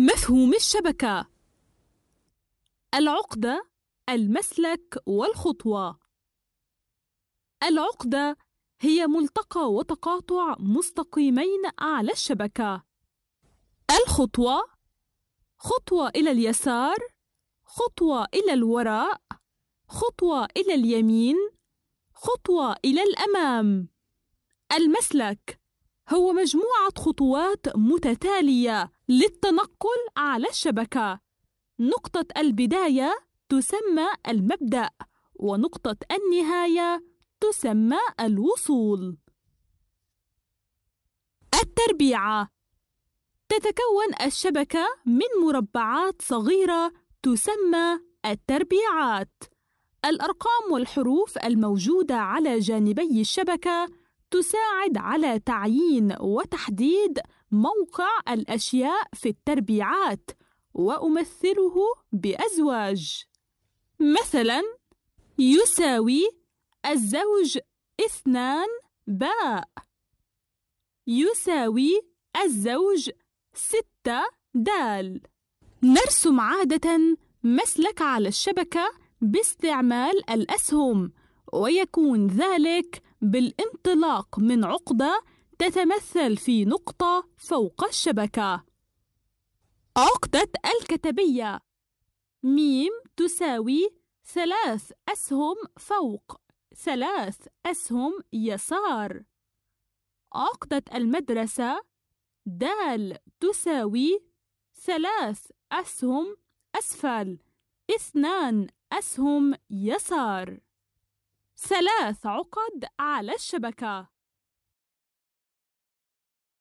مفهوم الشبكة العقدة المسلك والخطوة العقدة هي ملتقى وتقاطع مستقيمين على الشبكة الخطوة خطوة إلى اليسار خطوة إلى الوراء خطوة إلى اليمين خطوة إلى الأمام المسلك هو مجموعة خطوات متتالية للتنقل على الشبكة. نقطة البداية تسمى المبدأ، ونقطة النهاية تسمى الوصول. التربيعة تتكون الشبكة من مربعات صغيرة تسمى التربيعات. الأرقام والحروف الموجودة على جانبي الشبكة تساعد على تعيين وتحديد موقع الأشياء في التربيعات وأمثله بأزواج مثلا يساوي الزوج اثنان باء يساوي الزوج ستة دال نرسم عادة مسلك على الشبكة باستعمال الأسهم ويكون ذلك بالانطلاق من عقدة تتمثل في نقطة فوق الشبكة عقدة الكتبية ميم تساوي ثلاث أسهم فوق ثلاث أسهم يسار عقدة المدرسة دال تساوي ثلاث أسهم أسفل اثنان أسهم يسار ثلاث عقد على الشبكة